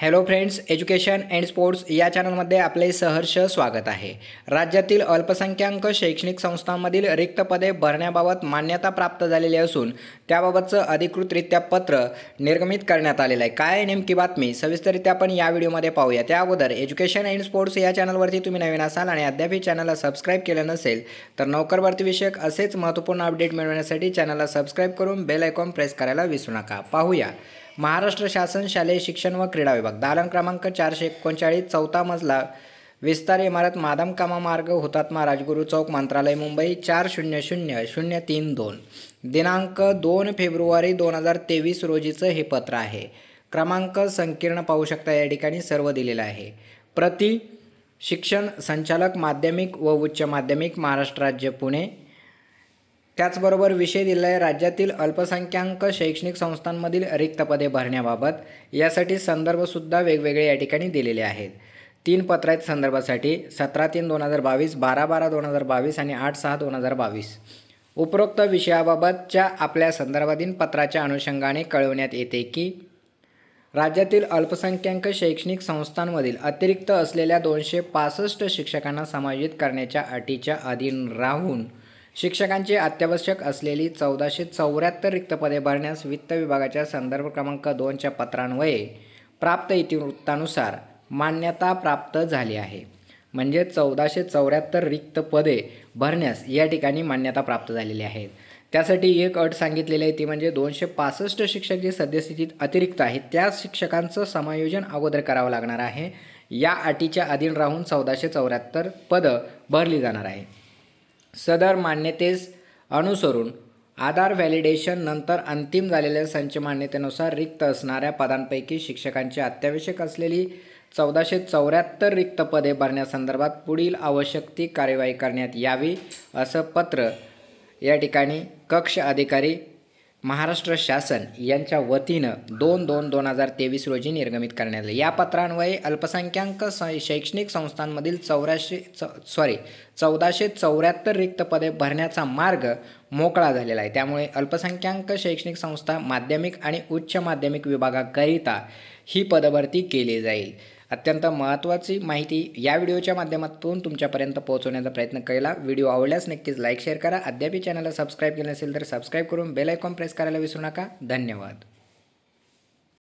hello friends education and sports या चॅनलमध्ये आपले सहर्ष स्वागत आहे राज्यातील अल्पसंख्यांक शैक्षणिक संस्थांमधील रिक्त पदे भरण्याबाबत मान्यता प्राप्त झालेली असून त्याबाबतचं अधिकृतरित्या पत्र निर्गमित करण्यात आलेलं आहे काय नेमकी बातमी सविस्तरित्या आपण या व्हिडिओमध्ये पाहूया त्या अगोदर एज्युकेशन अँड स्पोर्ट्स या चॅनलवरती तुम्ही नवीन असाल आणि अद्यापही चॅनलला सबस्क्राईब केलं नसेल तर नोकरभरतीविषयक असेच महत्त्वपूर्ण अपडेट मिळवण्यासाठी चॅनलला सबस्क्राईब करून बेल आयकॉन प्रेस करायला विसरू नका पाहूया महाराष्ट्र शासन शालेय शिक्षण व क्रीडा विभाग दालन क्रमांक चारशे एकोणचाळीस चौथा मजला विस्तार इमारत मादम कामा मार्ग हुतात्मा राजगुरू चौक मंत्रालय मुंबई चार शून्य शून्य शून्य तीन दोन दिनांक दोन फेब्रुवारी दोन हजार तेवीस रोजीचं हे पत्र आहे क्रमांक संकीर्ण पाहू शकता या ठिकाणी सर्व दिलेलं आहे प्रति शिक्षण संचालक माध्यमिक व उच्च माध्यमिक महाराष्ट्र राज्य पुणे त्याचबरोबर विषय दिलाय राज्यातील अल्पसंख्याक शैक्षणिक संस्थांमधील रिक्त पदे भरण्याबाबत यासाठी संदर्भसुद्धा वेगवेगळे या ठिकाणी दिलेले आहेत तीन पत्र आहेत संदर्भासाठी सतरा तीन दोन हजार बावीस बारा बारा दोन हजार बावीस आणि आठ सहा दोन हजार बावीस उपरोक्त विषयाबाबतच्या आपल्या संदर्भातील पत्राच्या अनुषंगाने कळवण्यात येते की राज्यातील अल्पसंख्याक शैक्षणिक संस्थांमधील अतिरिक्त असलेल्या दोनशे पासष्ट शिक्षकांना समायोजित करण्याच्या अटीच्या अधीन राहून शिक्षकांची अत्यावश्यक असलेली चौदाशे चौऱ्याहत्तर रिक्त पदे भरण्यास वित्त विभागाच्या संदर्भ क्रमांक दोनच्या पत्रान्वये प्राप्त इतिवृत्तानुसार मान्यता प्राप्त झाली आहे म्हणजे चौदाशे चौऱ्याहत्तर रिक्त पदे भरण्यास या ठिकाणी मान्यता प्राप्त झालेली आहे त्यासाठी एक अट सांगितलेली आहे ती म्हणजे दोनशे पासष्ट शिक्षक जे सद्यस्थितीत अतिरिक्त आहेत त्या शिक्षकांचं समायोजन अगोदर करावं लागणार आहे या अटीच्या अधीन राहून चौदाशे चौऱ्याहत्तर पदं भरली जाणार आहे सदर मान्यतेस अनुसरून आधार व्हॅलिडेशन नंतर अंतिम झालेल्या संच मान्यतेनुसार रिक्त असणाऱ्या पदांपैकी शिक्षकांची अत्यावश्यक असलेली चौदाशे चौऱ्याहत्तर रिक्त पदे भरण्यासंदर्भात पुढील आवश्यक ती कार्यवाही करण्यात यावी असं पत्र या ठिकाणी कक्ष अधिकारी महाराष्ट्र शासन यांच्या वतीनं दोन दोन दोन हजार तेवीस रोजी निर्गमित करण्यात आले या पत्रान्वये अल्पसंख्याक शैक्षणिक संस्थांमधील चौऱ्याशे च सॉरी चौदाशे चौऱ्याहत्तर रिक्त पदे भरण्याचा मार्ग मोकळा झालेला आहे त्यामुळे अल्पसंख्याक शैक्षणिक संस्था माध्यमिक आणि उच्च माध्यमिक विभागाकरिता ही पदभरती केली जाईल अत्यंत महत्त्वाची माहिती या व्हिडिओच्या माध्यमातून तुमच्यापर्यंत पोहोचवण्याचा प्रयत्न केला व्हिडिओ आवडल्यास नक्कीच लाईक शेअर करा अद्यापही चॅनलला सबस्क्राईब केलं नसेल तर सबस्क्राईब करून बेल आयकॉन प्रेस करायला विसरू नका धन्यवाद